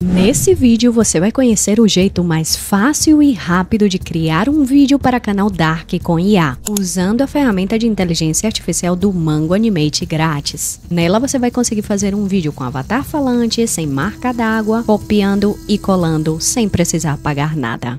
Nesse vídeo você vai conhecer o jeito mais fácil e rápido de criar um vídeo para canal Dark com IA, usando a ferramenta de inteligência artificial do Mango Animate grátis. Nela você vai conseguir fazer um vídeo com avatar falante, sem marca d'água, copiando e colando sem precisar pagar nada.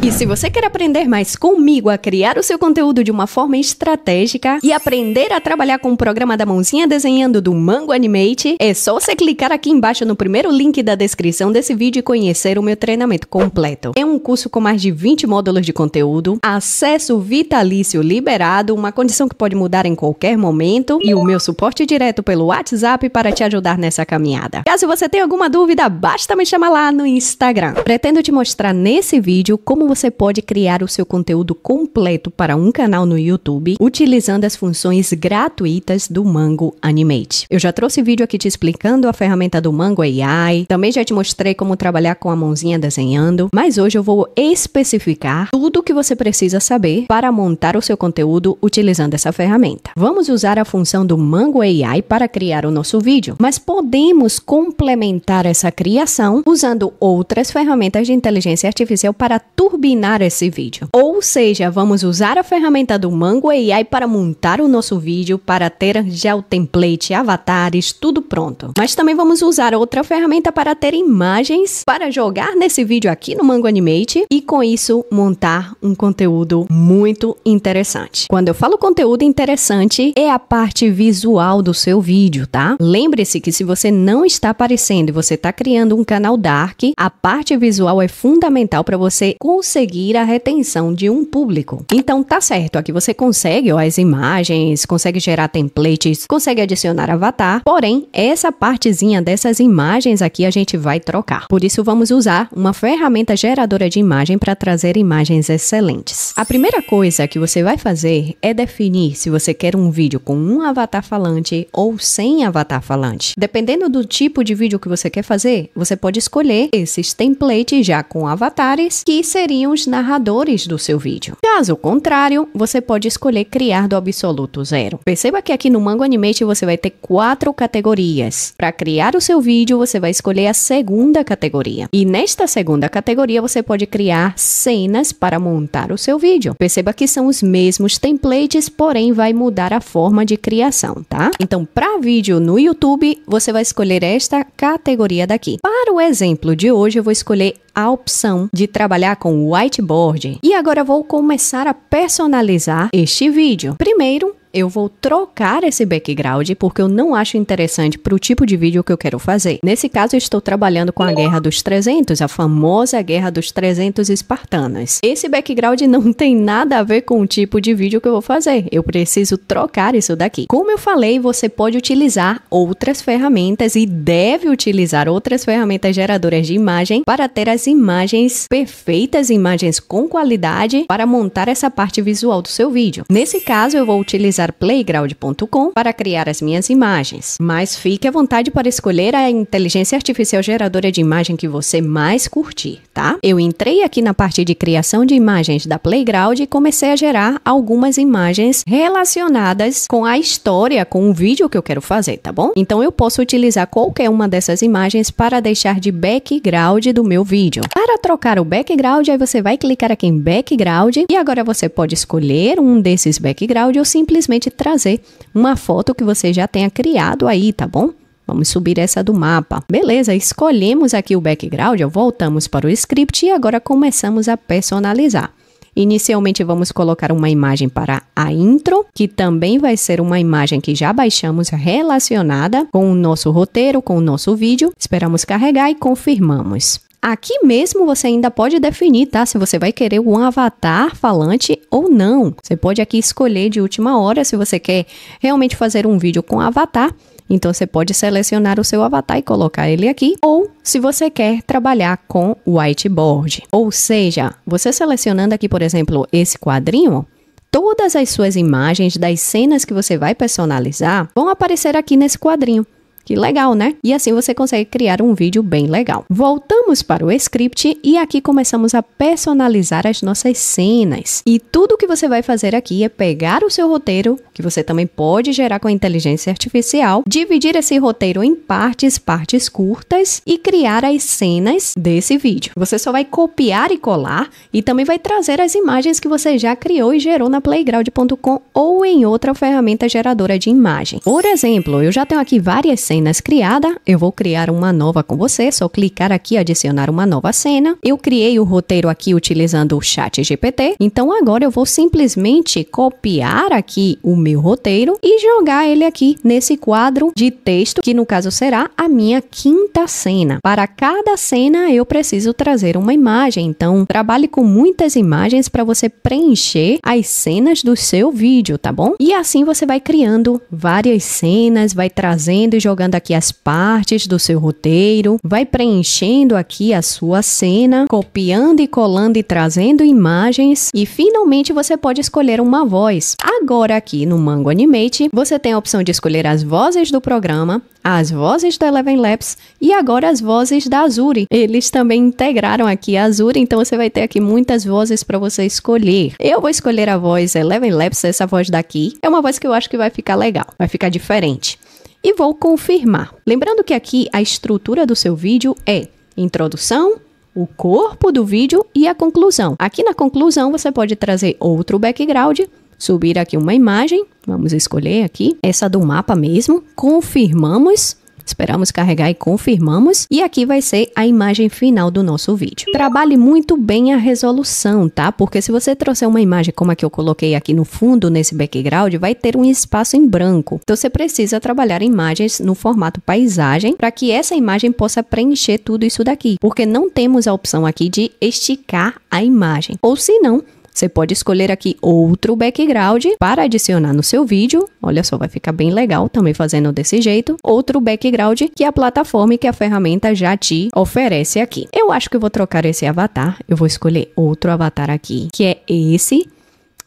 E se você quer aprender mais comigo a criar o seu conteúdo de uma forma estratégica e aprender a trabalhar com o programa da mãozinha desenhando do Mango Animate, é só você clicar aqui embaixo no primeiro link da descrição desse vídeo e conhecer o meu treinamento completo. É um curso com mais de 20 módulos de conteúdo, acesso vitalício liberado, uma condição que pode mudar em qualquer momento e o meu suporte direto pelo WhatsApp para te ajudar nessa caminhada. Caso você tenha alguma dúvida, basta me chamar lá no Instagram. Pretendo te mostrar nesse vídeo como você pode criar o seu conteúdo completo para um canal no YouTube utilizando as funções gratuitas do Mango Animate. Eu já trouxe vídeo aqui te explicando a ferramenta do Mango AI, também já te mostrei como trabalhar com a mãozinha desenhando, mas hoje eu vou especificar tudo o que você precisa saber para montar o seu conteúdo utilizando essa ferramenta. Vamos usar a função do Mango AI para criar o nosso vídeo, mas podemos complementar essa criação usando outras ferramentas de inteligência artificial para turbinar turbinar esse vídeo. Ou seja, vamos usar a ferramenta do Mango AI para montar o nosso vídeo, para ter já o template, avatares, tudo pronto. Mas também vamos usar outra ferramenta para ter imagens, para jogar nesse vídeo aqui no Mango Animate e com isso montar um conteúdo muito interessante. Quando eu falo conteúdo interessante, é a parte visual do seu vídeo, tá? Lembre-se que se você não está aparecendo e você está criando um canal dark, a parte visual é fundamental para você conseguir a retenção de um público. Então tá certo, aqui você consegue ó, as imagens, consegue gerar templates, consegue adicionar avatar, porém essa partezinha dessas imagens aqui a gente vai trocar. Por isso vamos usar uma ferramenta geradora de imagem para trazer imagens excelentes. A primeira coisa que você vai fazer é definir se você quer um vídeo com um avatar falante ou sem avatar falante. Dependendo do tipo de vídeo que você quer fazer, você pode escolher esses templates já com avatares que seriam seriam os narradores do seu vídeo. Caso contrário, você pode escolher criar do absoluto zero. Perceba que aqui no Mango Animate você vai ter quatro categorias. Para criar o seu vídeo, você vai escolher a segunda categoria. E nesta segunda categoria, você pode criar cenas para montar o seu vídeo. Perceba que são os mesmos templates, porém vai mudar a forma de criação, tá? Então, para vídeo no YouTube, você vai escolher esta categoria daqui. Para o exemplo de hoje, eu vou escolher a opção de trabalhar com whiteboard. E agora vou começar a personalizar este vídeo. Primeiro, eu vou trocar esse background porque eu não acho interessante para o tipo de vídeo que eu quero fazer. Nesse caso, estou trabalhando com a Guerra dos 300, a famosa Guerra dos 300 espartanos. Esse background não tem nada a ver com o tipo de vídeo que eu vou fazer. Eu preciso trocar isso daqui. Como eu falei, você pode utilizar outras ferramentas e deve utilizar outras ferramentas geradoras de imagem para ter as imagens perfeitas, imagens com qualidade para montar essa parte visual do seu vídeo. Nesse caso, eu vou utilizar acessar playground.com para criar as minhas imagens. Mas fique à vontade para escolher a inteligência artificial geradora de imagem que você mais curtir, tá? Eu entrei aqui na parte de criação de imagens da Playground e comecei a gerar algumas imagens relacionadas com a história, com o vídeo que eu quero fazer, tá bom? Então eu posso utilizar qualquer uma dessas imagens para deixar de background do meu vídeo. Para trocar o background, aí você vai clicar aqui em background e agora você pode escolher um desses background ou simplesmente simplesmente trazer uma foto que você já tenha criado aí, tá bom? Vamos subir essa do mapa. Beleza, escolhemos aqui o background, voltamos para o script e agora começamos a personalizar. Inicialmente vamos colocar uma imagem para a intro, que também vai ser uma imagem que já baixamos relacionada com o nosso roteiro, com o nosso vídeo. Esperamos carregar e confirmamos. Aqui mesmo você ainda pode definir, tá? Se você vai querer um avatar falante ou não. Você pode aqui escolher de última hora se você quer realmente fazer um vídeo com avatar. Então você pode selecionar o seu avatar e colocar ele aqui, ou se você quer trabalhar com whiteboard. Ou seja, você selecionando aqui, por exemplo, esse quadrinho, todas as suas imagens das cenas que você vai personalizar vão aparecer aqui nesse quadrinho. Que legal, né? E assim você consegue criar um vídeo bem legal. Voltamos para o script e aqui começamos a personalizar as nossas cenas. E tudo que você vai fazer aqui é pegar o seu roteiro, que você também pode gerar com a inteligência artificial, dividir esse roteiro em partes, partes curtas e criar as cenas desse vídeo. Você só vai copiar e colar e também vai trazer as imagens que você já criou e gerou na playground.com ou em outra ferramenta geradora de imagem. Por exemplo, eu já tenho aqui várias cenas cenas criada, eu vou criar uma nova com você, só clicar aqui adicionar uma nova cena. Eu criei o roteiro aqui utilizando o chat GPT, então agora eu vou simplesmente copiar aqui o meu roteiro e jogar ele aqui nesse quadro de texto, que no caso será a minha quinta cena. Para cada cena eu preciso trazer uma imagem, então trabalhe com muitas imagens para você preencher as cenas do seu vídeo, tá bom? E assim você vai criando várias cenas, vai trazendo e jogando separando aqui as partes do seu roteiro, vai preenchendo aqui a sua cena, copiando e colando e trazendo imagens e finalmente você pode escolher uma voz. Agora aqui no Mango Animate, você tem a opção de escolher as vozes do programa, as vozes da Eleven Labs e agora as vozes da Azuri Eles também integraram aqui a Azuri, então você vai ter aqui muitas vozes para você escolher. Eu vou escolher a voz Eleven Labs, essa voz daqui. É uma voz que eu acho que vai ficar legal, vai ficar diferente e vou confirmar. Lembrando que aqui a estrutura do seu vídeo é introdução, o corpo do vídeo e a conclusão. Aqui na conclusão você pode trazer outro background, subir aqui uma imagem, vamos escolher aqui, essa do mapa mesmo, confirmamos Esperamos carregar e confirmamos. E aqui vai ser a imagem final do nosso vídeo. Trabalhe muito bem a resolução, tá? Porque se você trouxer uma imagem como a que eu coloquei aqui no fundo, nesse background, vai ter um espaço em branco. Então você precisa trabalhar imagens no formato paisagem para que essa imagem possa preencher tudo isso daqui. Porque não temos a opção aqui de esticar a imagem. Ou se não, você pode escolher aqui outro background para adicionar no seu vídeo. Olha só, vai ficar bem legal também fazendo desse jeito. Outro background que a plataforma e que a ferramenta já te oferece aqui. Eu acho que eu vou trocar esse avatar. Eu vou escolher outro avatar aqui, que é esse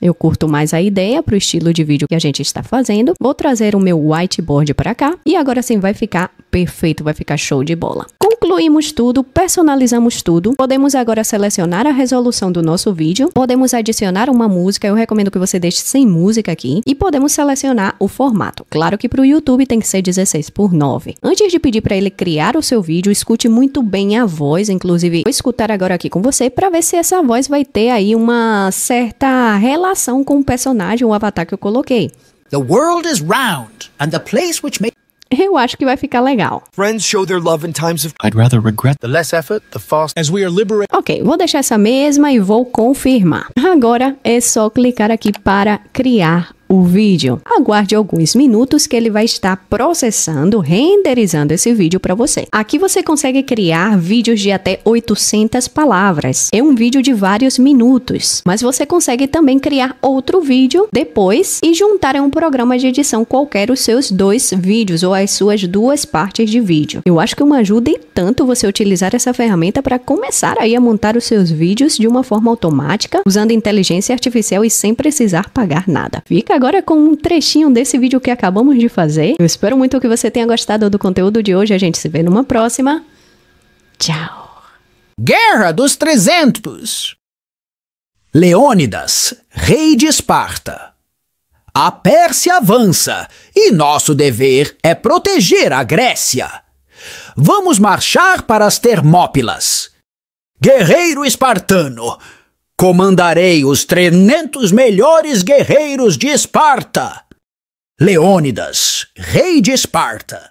eu curto mais a ideia para o estilo de vídeo que a gente está fazendo. Vou trazer o meu whiteboard para cá e agora sim vai ficar perfeito, vai ficar show de bola. Concluímos tudo, personalizamos tudo. Podemos agora selecionar a resolução do nosso vídeo. Podemos adicionar uma música, eu recomendo que você deixe sem música aqui. E podemos selecionar o formato. Claro que para o YouTube tem que ser 16 por 9. Antes de pedir para ele criar o seu vídeo, escute muito bem a voz. Inclusive, vou escutar agora aqui com você para ver se essa voz vai ter aí uma certa relação relação com o personagem ou avatar que eu coloquei. The world is round, and the place which makes eu acho que vai ficar legal. Friends show their love in times of I'd rather regret the less effort, the as we are liberated. OK, vou deixar essa mesma e vou confirmar. Agora é só clicar aqui para criar o vídeo. Aguarde alguns minutos que ele vai estar processando, renderizando esse vídeo para você. Aqui você consegue criar vídeos de até 800 palavras. É um vídeo de vários minutos, mas você consegue também criar outro vídeo depois e juntar em um programa de edição qualquer os seus dois vídeos ou as suas duas partes de vídeo. Eu acho que uma ajuda e tanto você utilizar essa ferramenta para começar aí a montar os seus vídeos de uma forma automática, usando inteligência artificial e sem precisar pagar nada. Fica agora com um trechinho desse vídeo que acabamos de fazer. Eu espero muito que você tenha gostado do conteúdo de hoje. A gente se vê numa próxima. Tchau. Guerra dos 300. Leônidas, rei de Esparta. A Pérsia avança e nosso dever é proteger a Grécia. Vamos marchar para as Termópilas. Guerreiro espartano, comandarei os trezentos melhores guerreiros de Esparta. Leônidas, rei de Esparta,